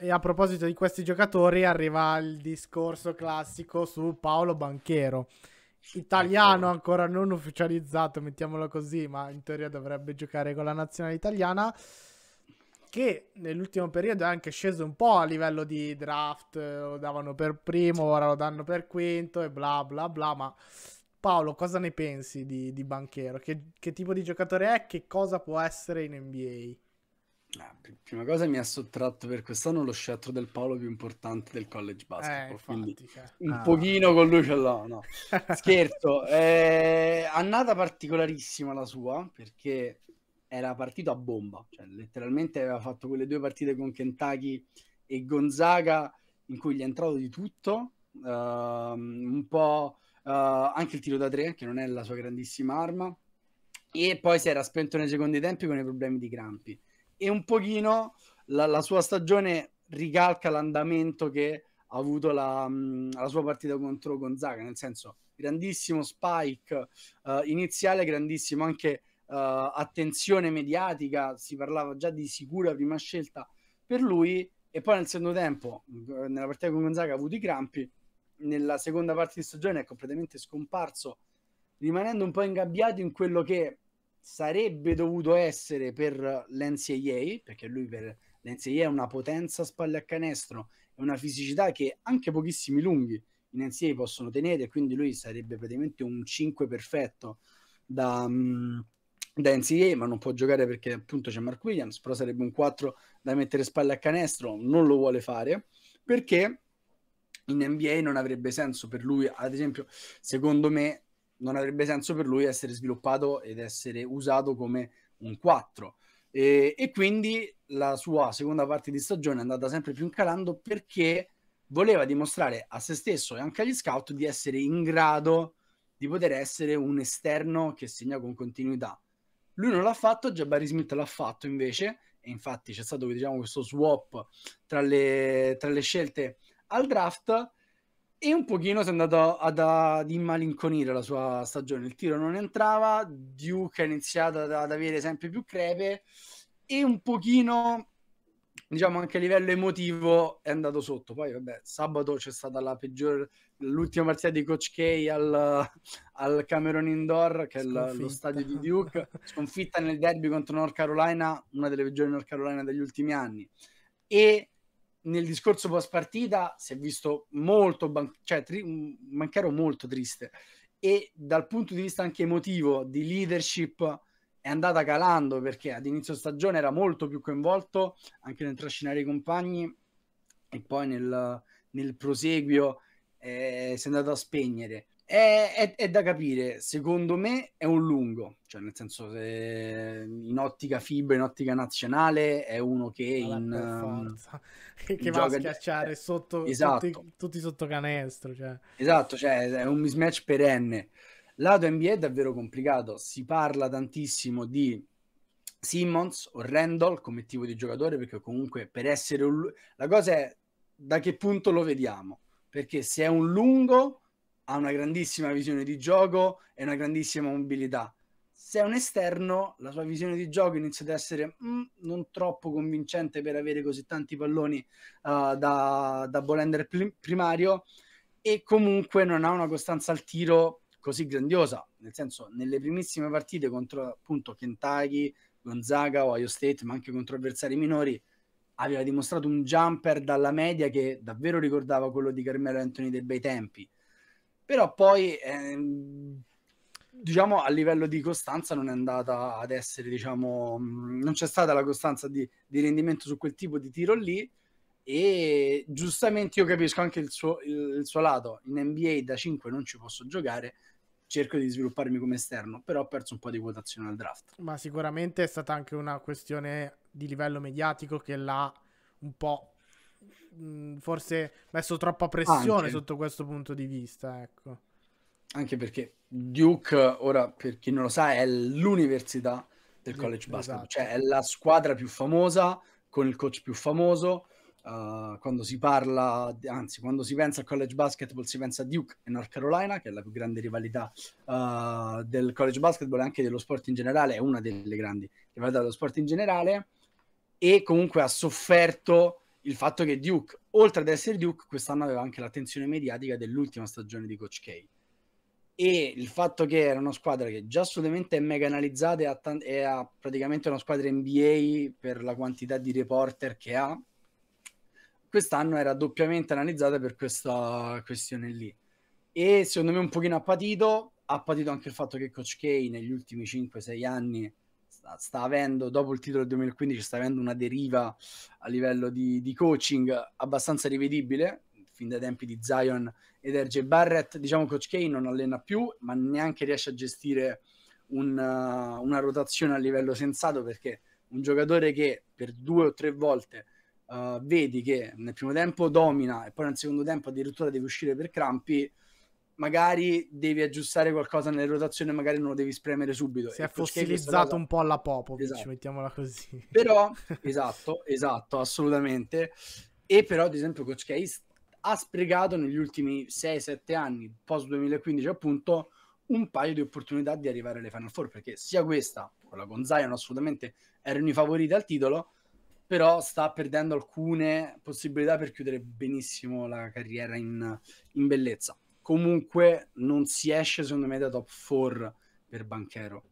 E a proposito di questi giocatori arriva il discorso classico su Paolo Banchero, italiano ecco. ancora non ufficializzato, mettiamolo così, ma in teoria dovrebbe giocare con la nazionale italiana, che nell'ultimo periodo è anche sceso un po' a livello di draft, lo davano per primo, ora lo danno per quinto e bla bla bla, ma Paolo cosa ne pensi di, di Banchero? Che, che tipo di giocatore è? Che cosa può essere in NBA? Ah, prima cosa mi ha sottratto per quest'anno lo scettro del Paolo più importante del college basketball, eh, quindi cioè, un ah. pochino con lui ce l'ho, no. Scherzo, eh, annata particolarissima la sua, perché era partito a bomba, cioè letteralmente aveva fatto quelle due partite con Kentucky e Gonzaga in cui gli è entrato di tutto, uh, un po' uh, anche il tiro da tre, che non è la sua grandissima arma, e poi si era spento nei secondi tempi con i problemi di crampi e un pochino la, la sua stagione ricalca l'andamento che ha avuto la, mm, la, sua partita contro Gonzaga, nel senso grandissimo spike uh, iniziale, grandissimo anche uh, attenzione mediatica, si parlava già di sicura prima scelta per lui e poi nel secondo tempo, eh, nella partita con Gonzaga ha avuto i crampi, nella seconda parte di stagione è completamente scomparso, rimanendo un po' ingabbiato in quello che sarebbe dovuto essere per l'NCAA, perché lui per l'NCAA ha una potenza spalle a canestro e una fisicità che anche pochissimi lunghi in NCAA possono tenere, quindi lui sarebbe praticamente un 5 perfetto da, mm, da NCAA, ma non può giocare perché appunto c'è Mark Williams, però sarebbe un 4 da mettere spalle a canestro, non lo vuole fare, perché in NBA non avrebbe senso per lui, ad esempio, secondo me non avrebbe senso per lui essere sviluppato ed essere usato come un 4. E, e quindi la sua seconda parte di stagione è andata sempre più in calando perché voleva dimostrare a se stesso e anche agli scout di essere in grado di poter essere un esterno che segna con continuità. Lui non l'ha fatto, Jabari Smith l'ha fatto invece, e infatti c'è stato diciamo, questo swap tra le, tra le scelte al draft e un pochino si è andato ad, ad immalinconire la sua stagione, il tiro non entrava, Duke ha iniziato ad, ad avere sempre più crepe e un pochino diciamo anche a livello emotivo è andato sotto. Poi, vabbè, sabato c'è stata la peggior, l'ultima partita di Coach K al, al Cameron Indoor, che sconfitta. è lo stadio di Duke, sconfitta nel derby contro North Carolina, una delle peggiori North Carolina degli ultimi anni. E nel discorso post partita si è visto molto, ban- cioè tri- un molto triste e dal punto di vista anche emotivo di leadership è andata calando perché ad inizio stagione era molto più coinvolto anche nel trascinare i compagni e poi nel, nel proseguio eh, si è andato a spegnere è, è, è, da capire, secondo me è un lungo, cioè nel senso se in ottica fibra, in ottica nazionale è uno che in, ehm, che, che va a schiacciare sotto, eh, esatto. tutti, tutti sotto canestro. Cioè. Esatto, cioè è un mismatch perenne. Lato NBA è davvero complicato, si parla tantissimo di Simmons o Randall come tipo di giocatore perché comunque per essere un... La cosa è da che punto lo vediamo, perché se è un lungo ha una grandissima visione di gioco e una grandissima mobilità. Se è un esterno, la sua visione di gioco inizia ad essere mm, non troppo convincente per avere così tanti palloni uh, da, da bolender primario e comunque non ha una costanza al tiro così grandiosa. Nel senso, nelle primissime partite contro appunto Kentucky, Gonzaga, Ohio State, ma anche contro avversari minori, aveva dimostrato un jumper dalla media che davvero ricordava quello di Carmelo Anthony dei bei tempi però poi ehm, diciamo a livello di costanza non è andata ad essere diciamo mm, non c'è stata la costanza di, di rendimento su quel tipo di tiro lì e giustamente io capisco anche il suo, il, il suo, lato in NBA da 5 non ci posso giocare cerco di svilupparmi come esterno però ho perso un po' di quotazione al draft ma sicuramente è stata anche una questione di livello mediatico che l'ha un po' Mm, forse messo troppa pressione Anche. sotto questo punto di vista, ecco. Anche perché Duke, ora per chi non lo sa, è l'università del college esatto. basketball, cioè è la squadra più famosa con il coach più famoso. Uh, quando si parla, anzi, quando si pensa al college basketball, si pensa a Duke e North Carolina, che è la più grande rivalità uh, del college basketball e anche dello sport in generale, è una delle grandi rivalità dello sport in generale, e comunque ha sofferto il fatto che Duke, oltre ad essere Duke, quest'anno aveva anche l'attenzione mediatica dell'ultima stagione di Coach K. E il fatto che era una squadra che già assolutamente è mega analizzata e ha, t- e ha praticamente una squadra NBA per la quantità di reporter che ha, quest'anno era doppiamente analizzata per questa questione lì. E secondo me un pochino ha patito, ha patito anche il fatto che Coach K negli ultimi 5-6 anni sta avendo, dopo il titolo del 2015, sta avendo una deriva a livello di, di coaching abbastanza rivedibile, fin dai tempi di Zion ed RJ Barrett. Diciamo Coach K non allena più, ma neanche riesce a gestire una, uh, una rotazione a livello sensato perché un giocatore che per due o tre volte uh, vedi che nel primo tempo domina e poi nel secondo tempo addirittura deve uscire per crampi, magari devi aggiustare qualcosa nelle rotazioni, magari non lo devi spremere subito. Si è fossilizzato un po' alla Popovic, esatto. mettiamola così. Però, esatto, esatto, assolutamente. E però, ad esempio, Coach Case ha sprecato negli ultimi 6-7 anni, post 2015 appunto, un paio di opportunità di arrivare alle Final Four, perché sia questa, quella con Zion assolutamente, erano i favoriti al titolo, però sta perdendo alcune possibilità per chiudere benissimo la carriera in, in bellezza comunque non si esce secondo me da top 4 per Banchero.